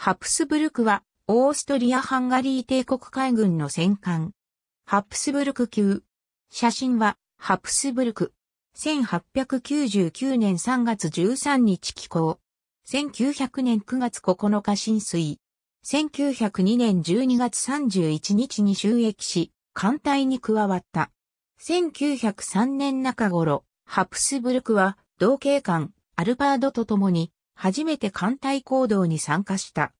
ハプスブルクは、オーストリア・ハンガリー帝国海軍の戦艦。ハプスブルク級。写真は、ハプスブルク。1899年3月13日寄港。1900年9月9日浸水。1902年12月31日に収益し、艦隊に加わった。1903年中頃、ハプスブルクは、同系艦、アルバードと共に、初めて艦隊行動に参加した。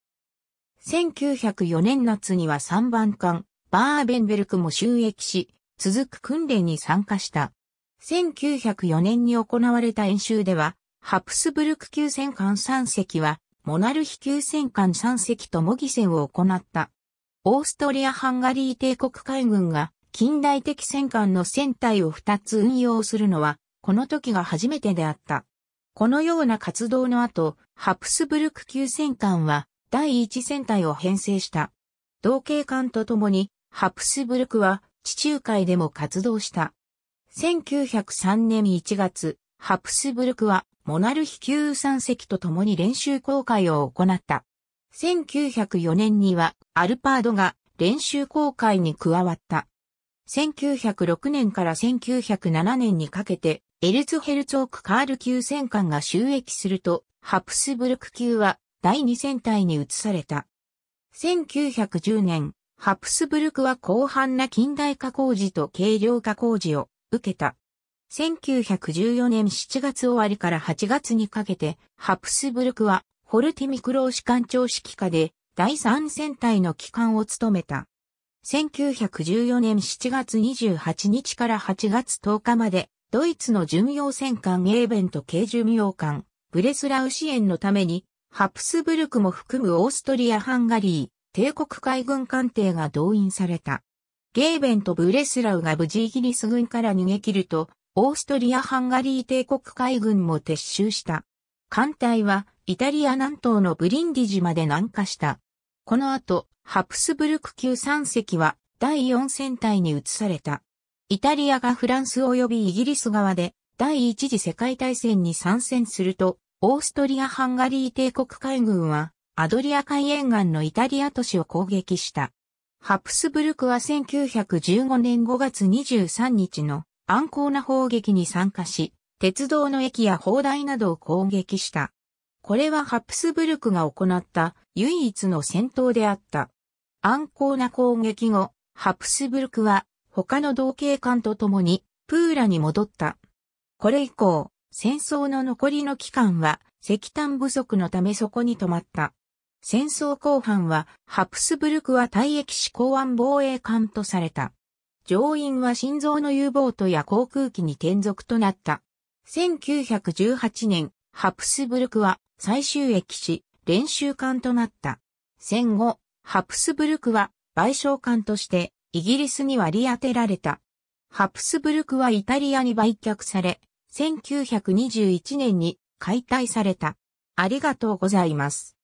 1904年夏には3番艦、バーベンベルクも収益し、続く訓練に参加した。1904年に行われた演習では、ハプスブルク級戦艦3隻は、モナルヒ級戦艦3隻と模擬戦を行った。オーストリア・ハンガリー帝国海軍が近代的戦艦の船体を2つ運用するのは、この時が初めてであった。このような活動の後、ハプスブルク級戦艦は第一戦隊を編成した。同系艦と共に、ハプスブルクは地中海でも活動した。1903年1月、ハプスブルクはモナルヒ級3隻と共に練習航海を行った。1904年にはアルパードが練習航海に加わった。1906年から1907年にかけてエルツヘルツォーク・カール級戦艦が収益すると、ハプスブルク級は第2戦隊に移された。1910年、ハプスブルクは広範な近代化工事と軽量化工事を受けた。1914年7月終わりから8月にかけて、ハプスブルクはホルティミクロー士官長指揮下で第3戦隊の機関を務めた。1914年7月28日から8月10日までドイツの巡洋戦艦エーベンと軽巡洋艦、ブレスラウ支援のために、ハプスブルクも含むオーストリア・ハンガリー、帝国海軍艦艇が動員された。ゲーベンとブレスラウが無事イギリス軍から逃げ切ると、オーストリア・ハンガリー帝国海軍も撤収した。艦隊は、イタリア南東のブリンディジまで南下した。この後、ハプスブルク級3隻は、第4戦隊に移された。イタリアがフランス及びイギリス側で第一次世界大戦に参戦すると、オーストリア・ハンガリー帝国海軍はアドリア海沿岸のイタリア都市を攻撃した。ハプスブルクは1915年5月23日の暗康な砲撃に参加し、鉄道の駅や砲台などを攻撃した。これはハプスブルクが行った唯一の戦闘であった。暗康な攻撃後、ハプスブルクは他の同系艦と共にプーラに戻った。これ以降、戦争の残りの期間は石炭不足のためそこに止まった。戦争後半はハプスブルクは退役し港湾防衛艦とされた。乗員は心臓の U ボートや航空機に転属となった。1918年、ハプスブルクは最終役し、練習艦となった。戦後、ハプスブルクは賠償艦としてイギリスに割り当てられた。ハプスブルクはイタリアに売却され、1921年に解体された。ありがとうございます。